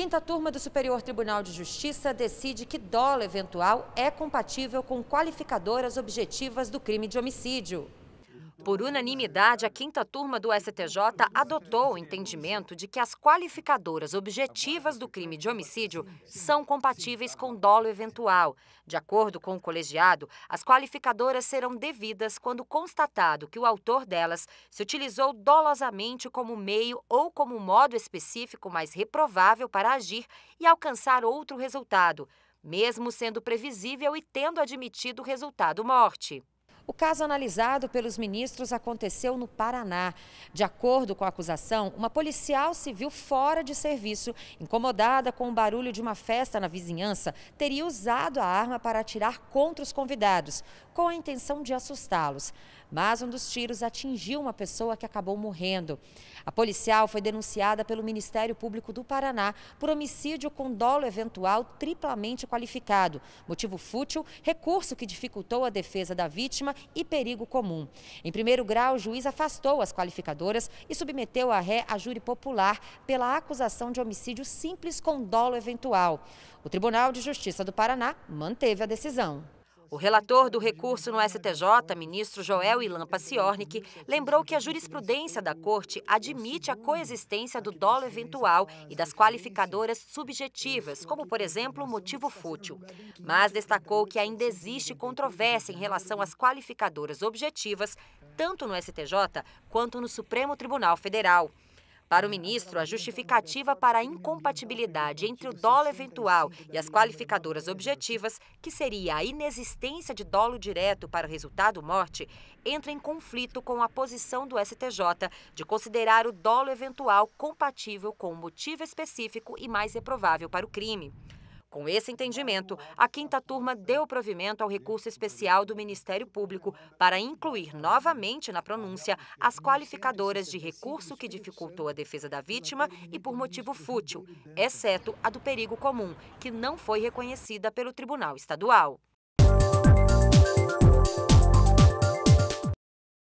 Quinta turma do Superior Tribunal de Justiça decide que dolo eventual é compatível com qualificadoras objetivas do crime de homicídio. Por unanimidade, a quinta turma do STJ adotou o entendimento de que as qualificadoras objetivas do crime de homicídio são compatíveis com dolo eventual. De acordo com o colegiado, as qualificadoras serão devidas quando constatado que o autor delas se utilizou dolosamente como meio ou como modo específico mais reprovável para agir e alcançar outro resultado, mesmo sendo previsível e tendo admitido o resultado morte. O caso analisado pelos ministros aconteceu no Paraná. De acordo com a acusação, uma policial civil fora de serviço, incomodada com o barulho de uma festa na vizinhança, teria usado a arma para atirar contra os convidados, com a intenção de assustá-los. Mas um dos tiros atingiu uma pessoa que acabou morrendo. A policial foi denunciada pelo Ministério Público do Paraná por homicídio com dolo eventual triplamente qualificado, motivo fútil, recurso que dificultou a defesa da vítima e perigo comum. Em primeiro grau, o juiz afastou as qualificadoras e submeteu a ré a júri popular pela acusação de homicídio simples com dolo eventual. O Tribunal de Justiça do Paraná manteve a decisão. O relator do recurso no STJ, ministro Joel Ilan Paciornik, lembrou que a jurisprudência da Corte admite a coexistência do dolo eventual e das qualificadoras subjetivas, como, por exemplo, o motivo fútil. Mas destacou que ainda existe controvérsia em relação às qualificadoras objetivas, tanto no STJ quanto no Supremo Tribunal Federal. Para o ministro, a justificativa para a incompatibilidade entre o dolo eventual e as qualificadoras objetivas, que seria a inexistência de dolo direto para o resultado morte, entra em conflito com a posição do STJ de considerar o dolo eventual compatível com o motivo específico e mais reprovável para o crime. Com esse entendimento, a quinta turma deu provimento ao recurso especial do Ministério Público para incluir novamente na pronúncia as qualificadoras de recurso que dificultou a defesa da vítima e por motivo fútil, exceto a do perigo comum, que não foi reconhecida pelo Tribunal Estadual.